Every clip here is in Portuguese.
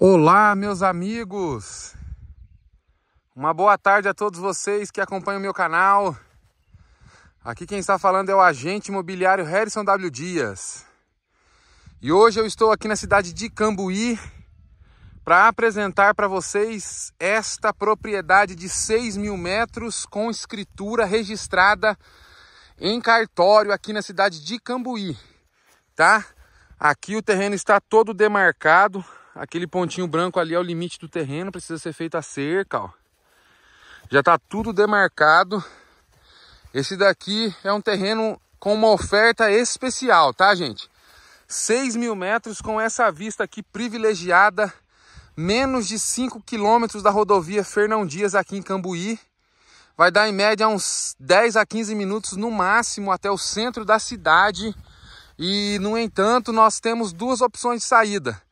Olá, meus amigos! Uma boa tarde a todos vocês que acompanham o meu canal. Aqui quem está falando é o agente imobiliário Harrison W. Dias. E hoje eu estou aqui na cidade de Cambuí para apresentar para vocês esta propriedade de 6 mil metros com escritura registrada em cartório aqui na cidade de Cambuí, tá? Aqui o terreno está todo demarcado, Aquele pontinho branco ali é o limite do terreno, precisa ser feita a cerca, ó. Já tá tudo demarcado. Esse daqui é um terreno com uma oferta especial, tá, gente? 6 mil metros com essa vista aqui privilegiada, menos de 5 quilômetros da rodovia Fernão Dias aqui em Cambuí. Vai dar em média uns 10 a 15 minutos no máximo até o centro da cidade. E, no entanto, nós temos duas opções de saída.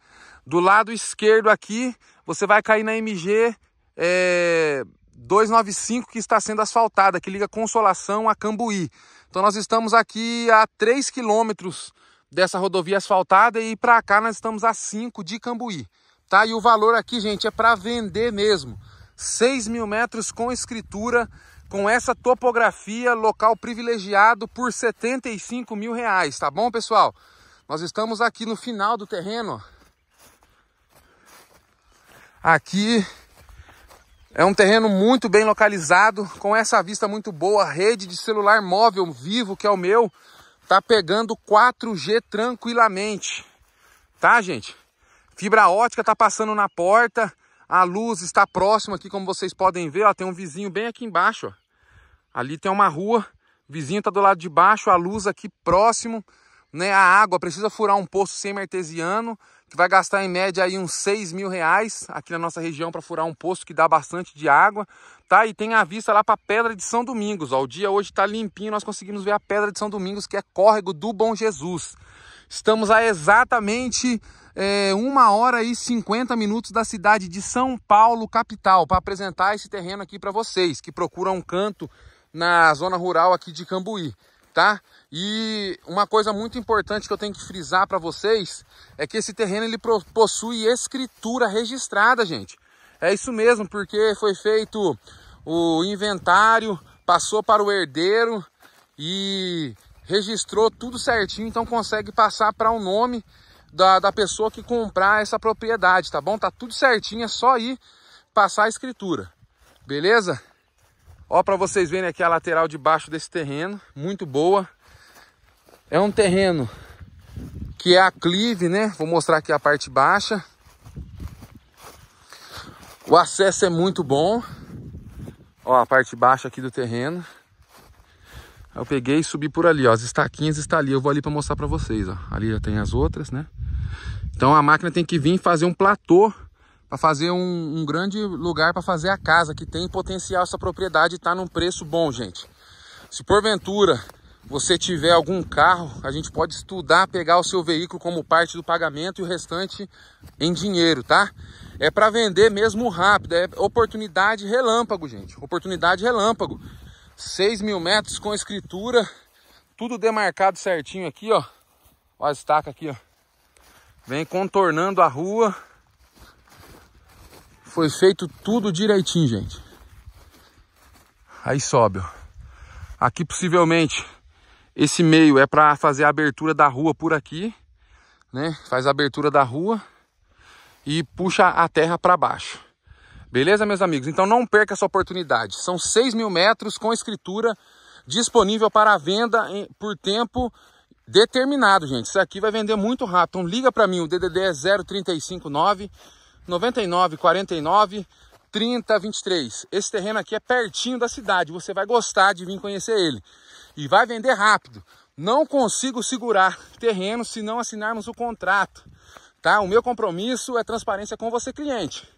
Do lado esquerdo aqui, você vai cair na MG é, 295 que está sendo asfaltada, que liga Consolação a Cambuí. Então nós estamos aqui a 3 quilômetros dessa rodovia asfaltada e para cá nós estamos a 5 de Cambuí. Tá? E o valor aqui, gente, é para vender mesmo. 6 mil metros com escritura, com essa topografia, local privilegiado por 75 mil reais, tá bom, pessoal? Nós estamos aqui no final do terreno, ó. Aqui é um terreno muito bem localizado, com essa vista muito boa, rede de celular móvel vivo, que é o meu, tá pegando 4G tranquilamente, tá gente? Fibra ótica tá passando na porta, a luz está próxima aqui, como vocês podem ver, ó, tem um vizinho bem aqui embaixo, ó. Ali tem uma rua, vizinho tá do lado de baixo, a luz aqui próximo, né? A água precisa furar um poço semi-artesiano, que vai gastar em média aí uns 6 mil reais aqui na nossa região para furar um poço que dá bastante de água, tá? E tem a vista lá para a Pedra de São Domingos, ó. O dia hoje está limpinho, nós conseguimos ver a Pedra de São Domingos, que é córrego do Bom Jesus. Estamos a exatamente é, uma hora e 50 minutos da cidade de São Paulo, capital, para apresentar esse terreno aqui para vocês que procuram um canto na zona rural aqui de Cambuí tá? E uma coisa muito importante que eu tenho que frisar para vocês é que esse terreno ele possui escritura registrada, gente. É isso mesmo, porque foi feito o inventário, passou para o herdeiro e registrou tudo certinho, então consegue passar para o nome da, da pessoa que comprar essa propriedade, tá bom? Tá tudo certinho, é só ir passar a escritura, beleza? Ó, para vocês verem aqui a lateral de baixo desse terreno, muito boa. É um terreno que é aclive, né? Vou mostrar aqui a parte baixa. O acesso é muito bom. Ó, a parte baixa aqui do terreno. Eu peguei e subi por ali, ó. As estaquinhas estão ali. Eu vou ali para mostrar para vocês, ó. Ali já tem as outras, né? Então a máquina tem que vir fazer um platô para fazer um, um, grande lugar para fazer a casa, que tem potencial essa propriedade e está num preço bom, gente. Se porventura você tiver algum carro, a gente pode estudar pegar o seu veículo como parte do pagamento e o restante em dinheiro, tá? É para vender mesmo rápido, é oportunidade relâmpago, gente. Oportunidade relâmpago. 6 mil metros com escritura, tudo demarcado certinho aqui, ó. Ó a estaca aqui, ó. Vem contornando a rua foi feito tudo direitinho, gente. Aí sobe, ó. Aqui possivelmente esse meio é para fazer a abertura da rua por aqui, né? Faz a abertura da rua e puxa a terra para baixo. Beleza, meus amigos? Então não perca essa oportunidade. São 6 mil metros com escritura disponível para venda por tempo determinado, gente. Isso aqui vai vender muito rápido. Então liga para mim, o DDD é 0359 99 49 30 23. Esse terreno aqui é pertinho da cidade, você vai gostar de vir conhecer ele. E vai vender rápido. Não consigo segurar terreno se não assinarmos o contrato, tá? O meu compromisso é transparência com você, cliente.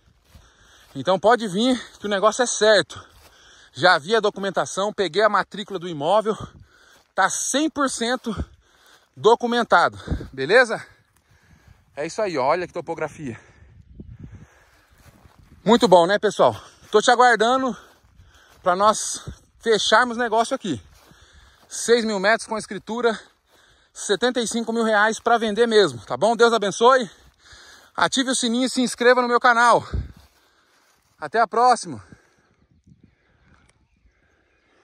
Então pode vir que o negócio é certo. Já vi a documentação, peguei a matrícula do imóvel, tá 100% documentado, beleza? É isso aí, olha que topografia. Muito bom, né, pessoal? Tô te aguardando para nós fecharmos negócio aqui. 6 mil metros com escritura, 75 mil reais para vender mesmo, tá bom? Deus abençoe. Ative o sininho e se inscreva no meu canal. Até a próxima.